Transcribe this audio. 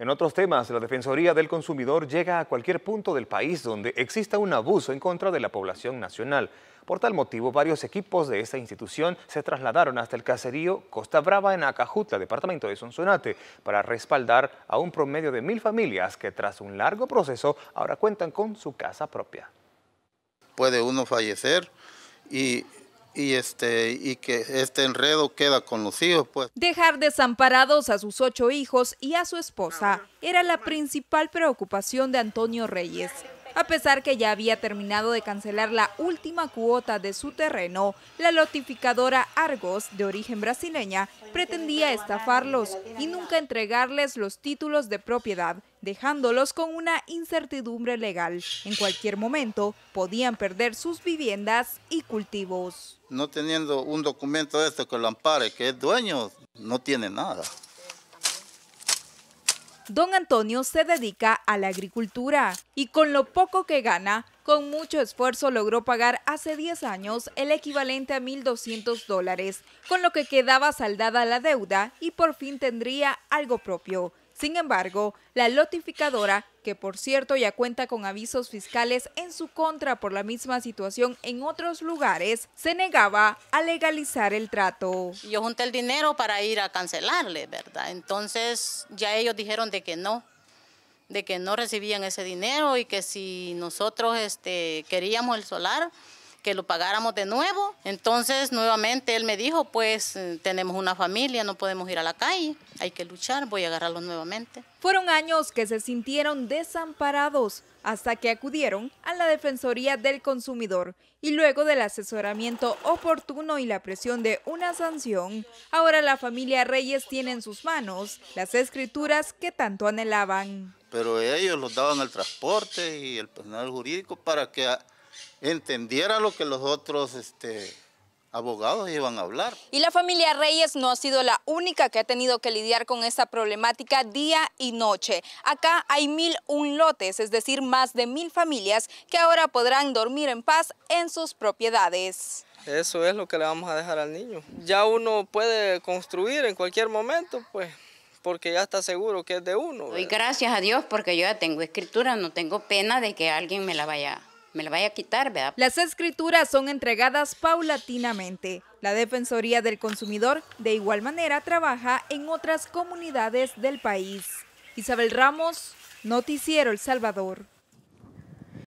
En otros temas, la Defensoría del Consumidor llega a cualquier punto del país donde exista un abuso en contra de la población nacional. Por tal motivo, varios equipos de esta institución se trasladaron hasta el caserío Costa Brava en Acajutla, departamento de Sonsonate, para respaldar a un promedio de mil familias que tras un largo proceso ahora cuentan con su casa propia. Puede uno fallecer y y este y que este enredo queda conocido. pues. Dejar desamparados a sus ocho hijos y a su esposa era la principal preocupación de Antonio Reyes. A pesar que ya había terminado de cancelar la última cuota de su terreno, la lotificadora Argos, de origen brasileña, pretendía estafarlos y nunca entregarles los títulos de propiedad, dejándolos con una incertidumbre legal. En cualquier momento podían perder sus viviendas y cultivos. No teniendo un documento de esto que lo ampare, que es dueño, no tiene nada. Don Antonio se dedica a la agricultura y con lo poco que gana con mucho esfuerzo logró pagar hace 10 años el equivalente a 1.200 dólares, con lo que quedaba saldada la deuda y por fin tendría algo propio. Sin embargo, la lotificadora, que por cierto ya cuenta con avisos fiscales en su contra por la misma situación en otros lugares, se negaba a legalizar el trato. Yo junté el dinero para ir a cancelarle, ¿verdad? Entonces ya ellos dijeron de que no, de que no recibían ese dinero y que si nosotros este, queríamos el solar, que lo pagáramos de nuevo. Entonces, nuevamente él me dijo, pues eh, tenemos una familia, no podemos ir a la calle, hay que luchar, voy a agarrarlo nuevamente. Fueron años que se sintieron desamparados hasta que acudieron a la Defensoría del Consumidor y luego del asesoramiento oportuno y la presión de una sanción, ahora la familia Reyes tiene en sus manos las escrituras que tanto anhelaban. Pero ellos los daban el transporte y el personal jurídico para que entendiera lo que los otros este, abogados iban a hablar. Y la familia Reyes no ha sido la única que ha tenido que lidiar con esta problemática día y noche. Acá hay mil un lotes, es decir, más de mil familias que ahora podrán dormir en paz en sus propiedades. Eso es lo que le vamos a dejar al niño. Ya uno puede construir en cualquier momento, pues, porque ya está seguro que es de uno. Y gracias a Dios porque yo ya tengo escritura, no tengo pena de que alguien me la vaya me la vaya a quitar, Las escrituras son entregadas paulatinamente. La Defensoría del Consumidor de igual manera trabaja en otras comunidades del país. Isabel Ramos, Noticiero El Salvador.